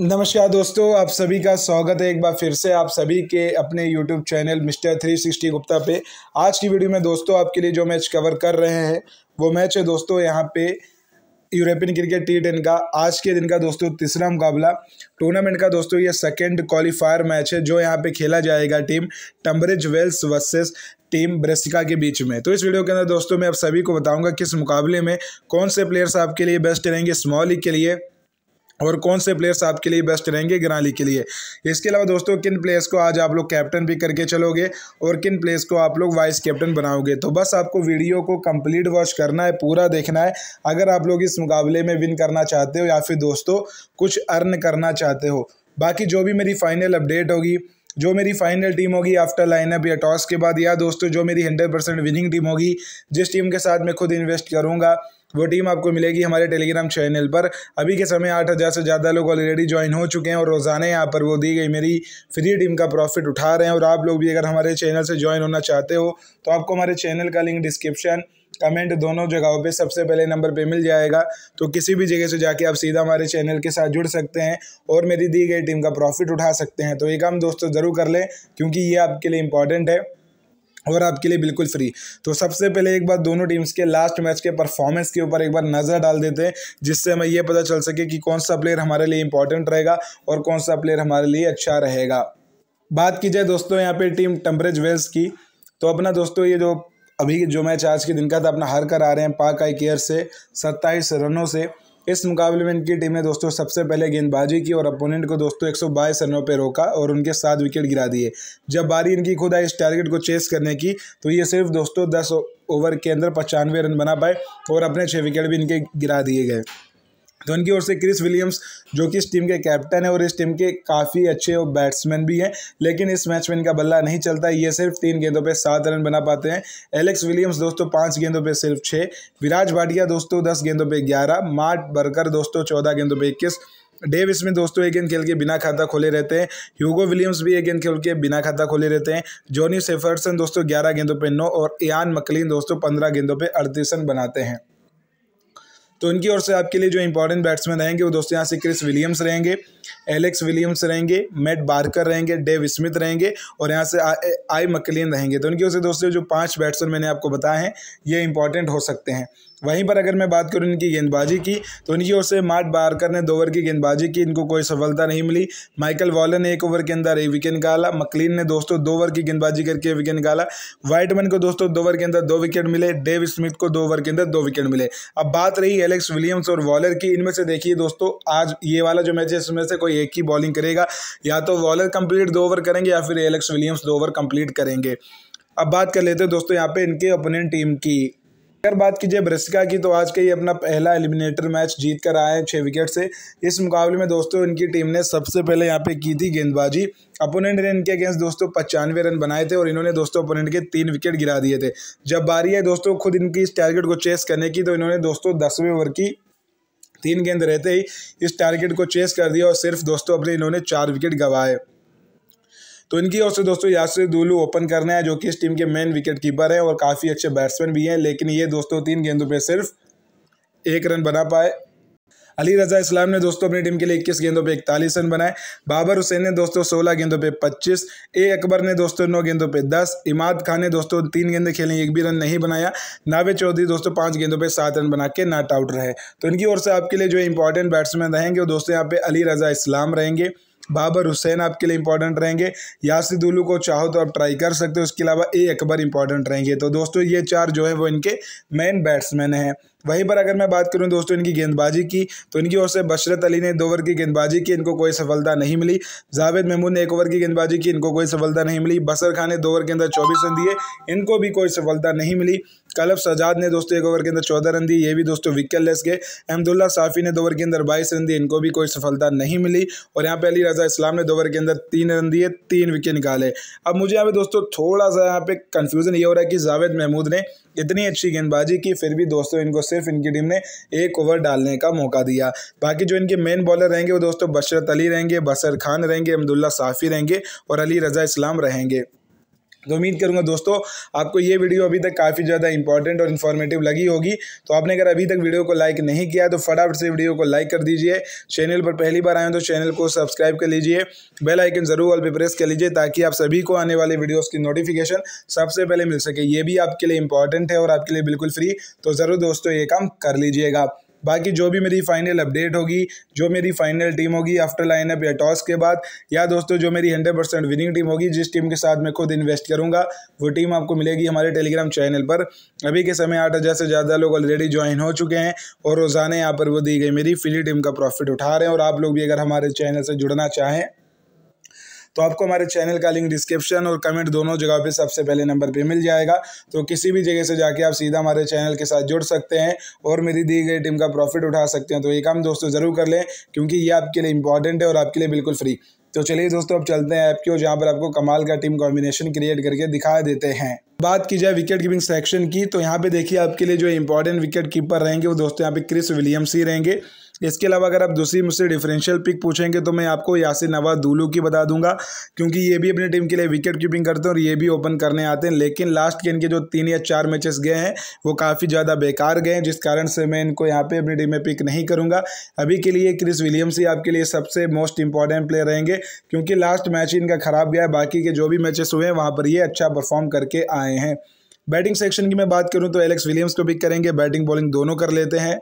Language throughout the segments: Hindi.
नमस्कार दोस्तों आप सभी का स्वागत है एक बार फिर से आप सभी के अपने YouTube channel mister three sixty Gupta पे आज की वीडियो में दोस्तों आपके लिए जो मैच कवर कर रहे हैं वो मैच है दोस्तों यहाँ पे यूरोपियन क्रिकेट टी टेन का आज के दिन का दोस्तों तीसरा मुकाबला टूर्नामेंट का दोस्तों ये सेकेंड क्वालिफायर मैच है जो यहाँ पे खेला जाएगा team Tunbridge Wells versus team Brassica के बीच में तो इस वीडियो के अंदर दोस्तों मैं आप सभी को बताऊंगा किस मुकाबले में कौन से प्लेयर्स आपके लिए बेस्ट रहेंगे स्मॉल लीग के लिए और कौन से प्लेयर्स आपके लिए बेस्ट रहेंगे ग्राली के लिए इसके अलावा दोस्तों किन प्लेयर्स को आज आप लोग कैप्टन भी करके चलोगे और किन प्लेयर्स को आप लोग वाइस कैप्टन बनाओगे तो बस आपको वीडियो को कंप्लीट वॉच करना है पूरा देखना है अगर आप लोग इस मुकाबले में विन करना चाहते हो या फिर दोस्तों कुछ अर्न करना चाहते हो बाकी जो भी मेरी फाइनल अपडेट होगी जो मेरी फाइनल टीम होगी आफ्टर लाइनअप या टॉस के बाद या दोस्तों जो मेरी हंड्रेड परसेंट विनिंग टीम होगी जिस टीम के साथ मैं खुद इन्वेस्ट करूँगा वो टीम आपको मिलेगी हमारे टेलीग्राम चैनल पर अभी के समय आठ हज़ार से ज़्यादा लोग ऑलरेडी ज्वाइन हो चुके हैं और रोज़ाना यहाँ पर वो दी गई मेरी फ्री टीम का प्रॉफिट उठा रहे हैं और आप लोग भी अगर हमारे चैनल से ज्वाइन होना चाहते हो तो आपको हमारे चैनल का लिंक डिस्क्रिप्शन कमेंट दोनों जगहों पे सबसे पहले नंबर पे मिल जाएगा तो किसी भी जगह से जाके आप सीधा हमारे चैनल के साथ जुड़ सकते हैं और मेरी दी गई टीम का प्रॉफिट उठा सकते हैं तो ये काम दोस्तों ज़रूर कर लें क्योंकि ये आपके लिए इंपॉर्टेंट है और आपके लिए बिल्कुल फ्री तो सबसे पहले एक बार दोनों टीम्स के लास्ट मैच के परफॉर्मेंस के ऊपर एक बार नज़र डाल देते हैं जिससे हमें यह पता चल सके कि कौन सा प्लेयर हमारे लिए इंपॉर्टेंट रहेगा और कौन सा प्लेयर हमारे लिए अच्छा रहेगा बात की जाए दोस्तों यहाँ पे टीम टम्परेज वेल्स की तो अपना दोस्तों ये जो अभी जो मैच आज के दिन का था अपना हार कर आ रहे हैं पाक आई केयर से सत्ताईस रनों से इस मुकाबले में इनकी टीम ने दोस्तों सबसे पहले गेंदबाजी की और अपोनेंट को दोस्तों 122 रनों पर रोका और उनके सात विकेट गिरा दिए जब बारी इनकी खुद आई इस टारगेट को चेस करने की तो ये सिर्फ दोस्तों दस ओवर के अंदर पचानवे रन बना पाए और अपने छः विकेट भी इनके गिरा दिए गए धोनी तो की ओर से क्रिस विलियम्स जो कि इस टीम के कैप्टन है और इस टीम के काफ़ी अच्छे और बैट्समैन भी हैं लेकिन इस मैच में इनका बल्ला नहीं चलता ये सिर्फ तीन गेंदों पे सात रन बना पाते हैं एलेक्स विलियम्स दोस्तों पाँच गेंदों पे सिर्फ छः विराज भाटिया दोस्तों दस गेंदों पे ग्यारह मार्ट बर्कर दोस्तों चौदह गेंदों पर इक्कीस डेव इसमें दोस्तों एक गेंद खेल के बिना खाता खोले रहते हैं ह्यूगो विलियम्स भी एक गेंद खेल के बिना खाता खोले रहते हैं जॉनी सेफर्सन दोस्तों ग्यारह गेंदों पर नौ और इयान मकलिन दोस्तों पंद्रह गेंदों पर अड़तीस रन बनाते हैं तो इनकी ओर से आपके लिए जो इंपॉर्टेंट बैट्समैन रहेंगे वो दोस्तों यहाँ से क्रिस विलियम्स रहेंगे एलेक्स विलियम्स रहेंगे मैट बार्कर रहेंगे डेव स्मिथ रहेंगे और यहाँ से आई मकलिन रहेंगे तो उनकी ओर से दोस्तों जो पाँच बैट्समैन मैंने आपको बताए हैं ये इंपॉर्टेंट हो सकते हैं वहीं पर अगर मैं बात करूं इनकी गेंदबाजी की तो इनकी ओर से मार्ट बारकर ने दो ओवर की गेंदबाजी की इनको कोई सफलता नहीं मिली माइकल वॉलर ने एक ओवर के अंदर एक विकेट निकाला मकलीन ने दोस्तों दो ओवर की गेंदबाजी करके विकेट निकाला वाइटमैन को दोस्तों दो ओवर के अंदर दो विकेट मिले डेव स्मिथ को दो ओवर के अंदर दो विकेट मिले अब बात रही एलेक्स विलियम्स और वॉलर की इनमें से देखिए दोस्तों आज ये वाला जो मैच है इसमें से कोई एक ही बॉलिंग करेगा या तो वॉलर कंप्लीट दो ओवर करेंगे या फिर एलेक्स विलियम्स दो ओवर कंप्लीट करेंगे अब बात कर लेते हैं दोस्तों यहाँ पे इनके ओपोनेंट टीम की अगर बात कीजिए ब्रिस्का की तो आज का ये अपना पहला एलिमिनेटर मैच जीत कर आए छः विकेट से इस मुकाबले में दोस्तों इनकी टीम ने सबसे पहले यहाँ पे की थी गेंदबाजी अपोनेंट ने इनके अगेंस्ट दोस्तों पचानवे रन बनाए थे और इन्होंने दोस्तों अपोनेंट के तीन विकेट गिरा दिए थे जब बारी है दोस्तों खुद इनकी इस टारगेट को चेस करने की तो इन्होंने दोस्तों दसवें ओवर की तीन गेंद रहते ही इस टारगेट को चेस कर दिया और सिर्फ दोस्तों अपने इन्होंने चार विकेट गंवाए तो इनकी ओर से दोस्तों यासिर दूलू ओपन करना है जो कि इस टीम के मेन विकेट कीपर हैं और काफ़ी अच्छे बैट्समैन भी हैं लेकिन ये दोस्तों तीन गेंदों पर सिर्फ एक रन बना पाए अली रजा इस्लाम ने दोस्तों अपनी टीम के लिए इक्कीस गेंदों पर इकतालीस रन बनाए बाबर हुसैन ने दोस्तों सोलह गेंदों पर पच्चीस ए अकबर ने दोस्तों नौ गेंदों पर दस इमाद खान ने दोस्तों तीन गेंदे खेले एक भी रन नहीं बनाया नावे चौधरी दोस्तों पाँच गेंदों पर सात रन बना के नॉट आउट रहे तो इनकी ओर से आपके लिए जो इंपॉर्टेंट बैट्समैन रहेंगे वो दोस्तों यहाँ पे अली रजा इस्लाम रहेंगे बाबर हुसैन आपके लिए इंपॉर्टेंट रहेंगे यासिद उलू को चाहो तो आप ट्राई कर सकते हो उसके अलावा ए अकबर इंपॉर्टेंट रहेंगे तो दोस्तों ये चार जो है वो इनके मेन बैट्समैन हैं वहीं पर अगर मैं बात करूं दोस्तों इनकी गेंदबाजी की तो इनकी ओर से बशरत अली ने दो ओवर की गेंदबाजी की इनको कोई सफलता नहीं मिली जावेद महमूद ने एक ओवर की गेंदबाजी की इनको कोई सफलता नहीं मिली बसर खान ने दो ओवर के अंदर चौबीस रन दिए इनको भी कोई सफलता नहीं मिली कलब सजाद ने दोस्तों एक ओवर के अंदर चौदह रन दिए ये भी दोस्तों विकेट लेस गए अहमदुल्ला साफ़ी ने दो ओवर के अंदर बाईस रन दिए इनको भी कोई सफलता नहीं मिली और यहाँ पे अली रजा इस्लाम ने दो ओवर के अंदर तीन रन दिए तीन विकेट निकाले अब मुझे यहाँ पे दोस्तों थोड़ा सा यहाँ पे कन्फ्यूज़न ये हो रहा है कि जावेद महमूद ने इतनी अच्छी गेंदबाजी की फिर भी दोस्तों इनको सिर्फ इनकी टीम ने एक ओवर डालने का मौका दिया बाकी जो इनके मेन बॉलर रहेंगे वो दोस्तों बशरत अली रहेंगे बसर खान रहेंगे अहमदुल्ला साफ़ी रहेंगे और अली रज़ा इस्लाम रहेंगे तो उम्मीद करूँगा दोस्तों आपको ये वीडियो अभी तक काफ़ी ज़्यादा इंपॉर्टेंट और इन्फॉर्मेटिव लगी होगी तो आपने अगर अभी तक वीडियो को लाइक नहीं किया तो फटाफट से वीडियो को लाइक कर दीजिए चैनल पर पहली बार आए तो चैनल को सब्सक्राइब कर लीजिए बेल आइकन ज़रूर ऑल पर प्रेस कर लीजिए ताकि आप सभी को आने वाले वीडियोज़ की नोटिफिकेशन सबसे पहले मिल सके ये भी आपके लिए इंपॉर्टेंट है और आपके लिए बिल्कुल फ्री तो ज़रूर दोस्तों ये काम कर लीजिएगा बाकी जो भी मेरी फाइनल अपडेट होगी जो मेरी फाइनल टीम होगी आफ्टर लाइनअप या टॉस के बाद या दोस्तों जो मेरी हंड्रेड परसेंट विनिंग टीम होगी जिस टीम के साथ मैं खुद इन्वेस्ट करूँगा वो टीम आपको मिलेगी हमारे टेलीग्राम चैनल पर अभी के समय आठ हज़ार से ज़्यादा लोग ऑलरेडी ज्वाइन हो चुके हैं और रोज़ाना यहाँ पर वो दी गई मेरी फिली टीम का प्रॉफिट उठा रहे हैं और आप लोग भी अगर हमारे चैनल से जुड़ना चाहें तो आपको हमारे चैनल का लिंक डिस्क्रिप्शन और कमेंट दोनों जगह पे सबसे पहले नंबर पे मिल जाएगा तो किसी भी जगह से जाके आप सीधा हमारे चैनल के साथ जुड़ सकते हैं और मेरी दी गई टीम का प्रॉफिट उठा सकते हैं तो ये काम दोस्तों ज़रूर कर लें क्योंकि ये आपके लिए इंपॉर्टेंट है और आपके लिए बिल्कुल फ्री तो चलिए दोस्तों अब चलते हैं ऐप की और जहाँ पर आपको कमाल का टीम कॉम्बिनेशन क्रिएट करके दिखा देते हैं बात की जाए विकेट कीपिंग सेक्शन की तो यहाँ पे देखिए आपके लिए जो इंपॉर्टेंट विकेट कीपर रहेंगे वो दोस्तों यहाँ पे क्रिस विलियम्स ही रहेंगे इसके अलावा अगर आप दूसरी मुझसे डिफरेंशियल पिक पूछेंगे तो मैं आपको यासिन नवाज दूलू की बता दूंगा क्योंकि ये भी अपनी टीम के लिए विकेट कीपिंग करते हैं और ये भी ओपन करने आते हैं लेकिन लास्ट के इनके जो तीन या चार मैचेस गए हैं वो काफ़ी ज़्यादा बेकार गए हैं जिस कारण से मैं इनको यहाँ पे अपनी टीम में पिक नहीं करूँगा अभी के लिए क्रिस विलियम्स ही आपके लिए सबसे मोस्ट इंपॉर्टेंट प्लेयर रहेंगे क्योंकि लास्ट मैच इनका ख़राब गया है बाकी के जो भी मैचेस हुए हैं वहाँ पर ये अच्छा परफॉर्म करके आए हैं बैटिंग सेक्शन की मैं बात करूँ तो एलेक्स विलियम्स को पिक करेंगे बैटिंग बॉलिंग दोनों कर लेते हैं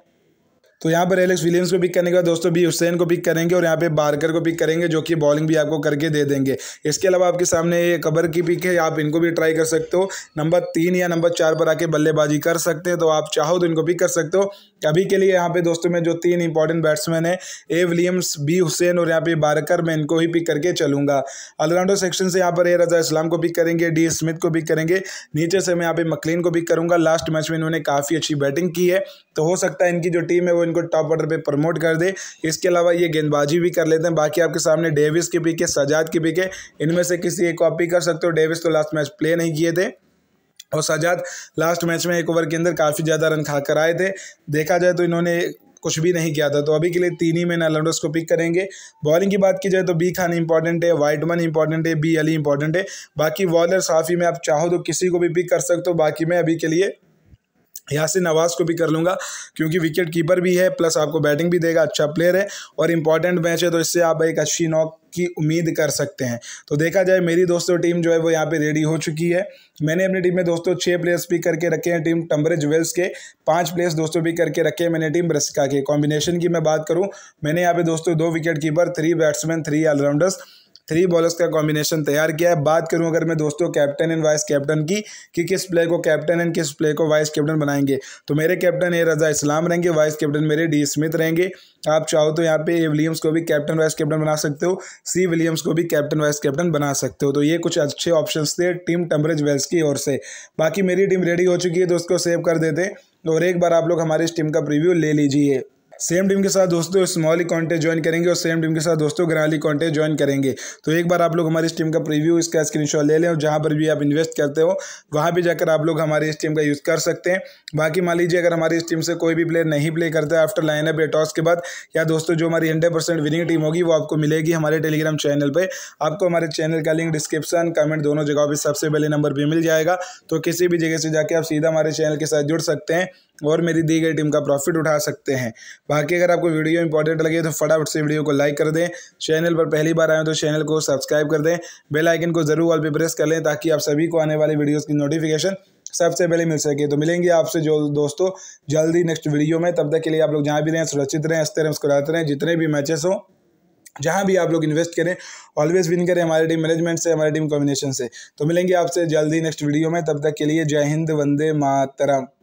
तो यहाँ पर एलेक्स विलियम्स को पिक करने के बाद दोस्तों बी हुसैन को पिक करेंगे और यहाँ पे बारकर को पिक करेंगे जो कि बॉलिंग भी आपको करके दे देंगे इसके अलावा आपके सामने ये कबर की पिक है आप इनको भी ट्राई कर सकते हो नंबर तीन या नंबर चार पर आके बल्लेबाजी कर सकते हैं तो आप चाहो तो इनको पिक कर सकते हो अभी के लिए यहाँ पे दोस्तों में जो तीन इंपॉर्टेंट बैट्समैन है ए विलियम्स बी हुसैन और यहाँ पे बारकर मैं इनको ही पिक करके चलूंगा ऑलराउंडर सेक्शन से यहाँ पर ए रजा इस्लाम को पिक करेंगे डी स्मिथ को पिक करेंगे नीचे से मैं यहाँ पे मकलीन को पिक करूंगा लास्ट मैच में इन्होंने काफ़ी अच्छी बैटिंग की है तो हो सकता है इनकी जो टीम है वो इनको टॉप ऑर्डर पे प्रमोट कर दे इसके अलावा ये गेंदबाजी भी कर लेते हैं बाकी आपके सामने डेविस की पिक है सजाद की पिक है इनमें से किसी एक कॉपी कर सकते हो डेविस तो लास्ट मैच प्ले नहीं किए थे और सजाद लास्ट मैच में एक ओवर के अंदर काफ़ी ज़्यादा रन खाकर आए थे देखा जाए तो इन्होंने कुछ भी नहीं किया था तो अभी के लिए तीन ही में नालंडोस को पिक करेंगे बॉलिंग की बात की जाए तो बी खान इंपॉर्टेंट है वाइटमन इंपॉर्टेंट है बी अली इंपॉर्टेंट है बाकी बॉलर साफी में आप चाहो तो किसी को भी पिक कर सकते हो बाकी मैं अभी के लिए यासिन नवाज़ को भी कर लूँगा क्योंकि विकेट कीपर भी है प्लस आपको बैटिंग भी देगा अच्छा प्लेयर है और इंपॉर्टेंट मैच है तो इससे आप एक अच्छी नॉक की उम्मीद कर सकते हैं तो देखा जाए मेरी दोस्तों टीम जो है वो यहाँ पे रेडी हो चुकी है मैंने अपनी टीम में दोस्तों छः प्लेयर्स भी करके रखे हैं टीम टम्बरे ज्वेल्स के पाँच प्लेयर्स दोस्तों भी करके रखे हैं मैंने टीम ब्रसिका के कॉम्बिनेशन की मैं बात करूँ मैंने यहाँ पे दोस्तों दो wicket keeper three batsman three allrounders three bowlers का कॉम्बिनेशन तैयार किया है बात करूं अगर मैं दोस्तों कैप्टन एंड वाइस कैप्टन की कि किस प्लेयर को कैप्टन एंड किस प्लेयर को वाइस कैप्टन बनाएंगे तो मेरे कैप्टन ए रजा इस्लाम रहेंगे वाइस कैप्टन मेरे डी स्मिथ रहेंगे आप चाहो तो यहाँ पे ए विलियम्स को भी कैप्टन वाइस कैप्टन बना सकते हो सी विलियम्स को भी कैप्टन वाइस कैप्टन बना सकते हो तो ये कुछ अच्छे ऑप्शन थे टीम टम्बरेज वेल्स की ओर से बाकी मेरी टीम रेडी हो चुकी है दोस्तों सेव कर देते और एक बार आप लोग हमारी इस टीम का प्रीव्यू ले लीजिए सेम टीम के साथ दोस्तों स्मॉली कॉन्टेस्ट ज्वाइन करेंगे और सेम टीम के साथ दोस्तों ग्राली कॉन्टेस्ट ज्वाइन करेंगे तो एक बार आप लोग हमारी इस टीम का प्रीव्यू इसका स्क्रीनशॉट ले लें और जहाँ पर भी आप इन्वेस्ट करते हो वहाँ भी जाकर आप लोग हमारी इस टीम का यूज़ कर सकते हैं बाकी मान लीजिए अगर हमारी इस टीम से कोई भी प्लेयर नहीं प्ले करता आफ्टर लाइनअप या टॉस के बाद या दोस्तों जो हमारी हंड्रेड विनिंग टीम होगी वो आपको मिलेगी हमारे टेलीग्राम चैनल पर आपको हमारे चैनल का लिंक डिस्क्रिप्शन कमेंट दोनों जगहों पर सबसे पहले नंबर भी मिल जाएगा तो किसी भी जगह से जाकर आप सीधा हमारे चैनल के साथ जुड़ सकते हैं और मेरी दी गई टीम का प्रॉफिट उठा सकते हैं बाकी अगर आपको वीडियो इंपॉर्टेंट लगे तो फटाफट से वीडियो को लाइक कर दें चैनल पर पहली बार आए तो चैनल को सब्सक्राइब कर दें बेल आइकन को ज़रूर ऑल पे प्रेस कर लें ताकि आप सभी को आने वाली वीडियोज़ की नोटिफिकेशन सबसे पहले मिल सके तो मिलेंगे आपसे जो दोस्तों जल्दी नेक्स्ट वीडियो में तब तक के लिए आप लोग जहाँ भी रहें सुरक्षित रहें हंसते रहें मुस्कुराते रहें जितने भी मैचेस हों जहाँ भी आप लोग इन्वेस्ट करें ऑलवेज विन करें हमारी टीम मैनेजमेंट से हमारी टीम कॉम्बिनेशन से तो मिलेंगे आपसे जल्दी नेक्स्ट वीडियो में तब तक के लिए जय हिंद वंदे मातरम